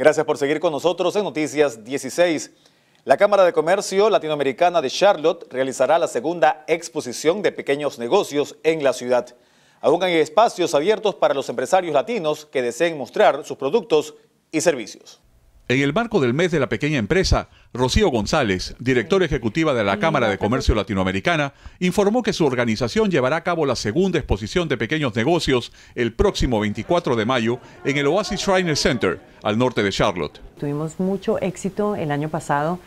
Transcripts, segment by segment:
Gracias por seguir con nosotros en Noticias 16. La Cámara de Comercio Latinoamericana de Charlotte realizará la segunda exposición de pequeños negocios en la ciudad. Aún hay espacios abiertos para los empresarios latinos que deseen mostrar sus productos y servicios. En el marco del mes de la pequeña empresa, Rocío González, directora ejecutiva de la Cámara de Comercio Latinoamericana, informó que su organización llevará a cabo la segunda exposición de pequeños negocios el próximo 24 de mayo en el Oasis Shriner Center, al norte de Charlotte. Tuvimos mucho éxito el año pasado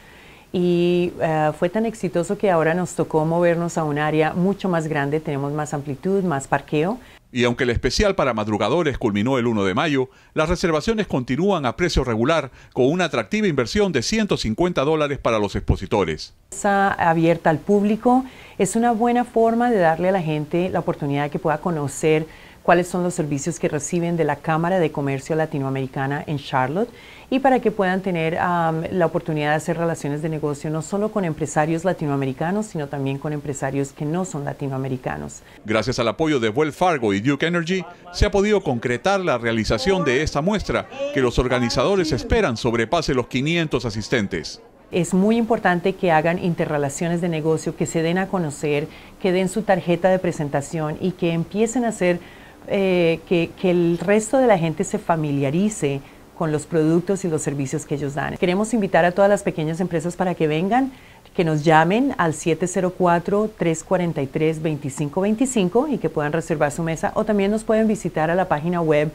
y eh, fue tan exitoso que ahora nos tocó movernos a un área mucho más grande, tenemos más amplitud, más parqueo. Y aunque el especial para madrugadores culminó el 1 de mayo, las reservaciones continúan a precio regular con una atractiva inversión de 150 dólares para los expositores. Está abierta al público, es una buena forma de darle a la gente la oportunidad de que pueda conocer cuáles son los servicios que reciben de la Cámara de Comercio Latinoamericana en Charlotte y para que puedan tener la oportunidad de hacer relaciones de negocio no solo con empresarios latinoamericanos, sino también con empresarios que no son latinoamericanos. Gracias al apoyo de Wells Fargo y Duke Energy, se ha podido concretar la realización de esta muestra que los organizadores esperan sobrepase los 500 asistentes es muy importante que hagan interrelaciones de negocio, que se den a conocer, que den su tarjeta de presentación y que empiecen a hacer eh, que, el resto de la gente se familiarice con los productos y los servicios que ellos dan. Queremos invitar a todas las pequeñas empresas para que vengan, que nos llamen al 704-343-2525 y que puedan reservar su mesa o también nos pueden visitar a la página web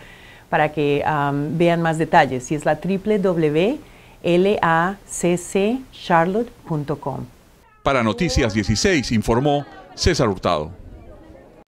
para que vean más detalles y es la www.laccCharlotte.com. Para Noticias 16 informó César Hurtado.